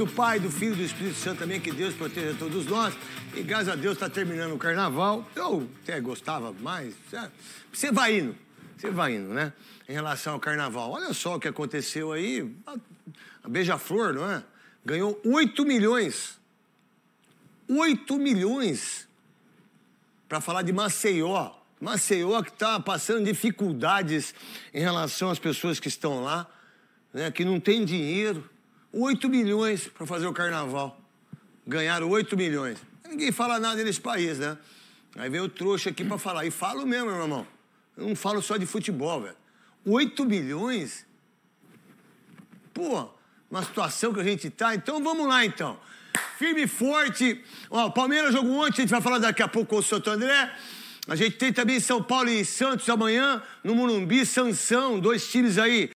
do Pai, do Filho e do Espírito Santo também, que Deus proteja todos nós. E graças a Deus está terminando o carnaval. Eu até gostava mais. Você vai indo, você vai indo, né? Em relação ao carnaval. Olha só o que aconteceu aí. A Beija-Flor, não é? Ganhou 8 milhões. 8 milhões para falar de Maceió. Maceió que está passando dificuldades em relação às pessoas que estão lá, né, que não tem dinheiro. 8 milhões para fazer o carnaval. Ganharam 8 milhões. Ninguém fala nada nesse país, né? Aí vem o trouxa aqui para falar. E falo mesmo, meu irmão. Eu não falo só de futebol, velho. 8 milhões? Pô, uma situação que a gente tá. Então vamos lá, então. Firme e forte. Ó, o Palmeiras jogou ontem, a gente vai falar daqui a pouco com o Santo André. A gente tem também São Paulo e Santos amanhã, no Morumbi, Sansão, dois times aí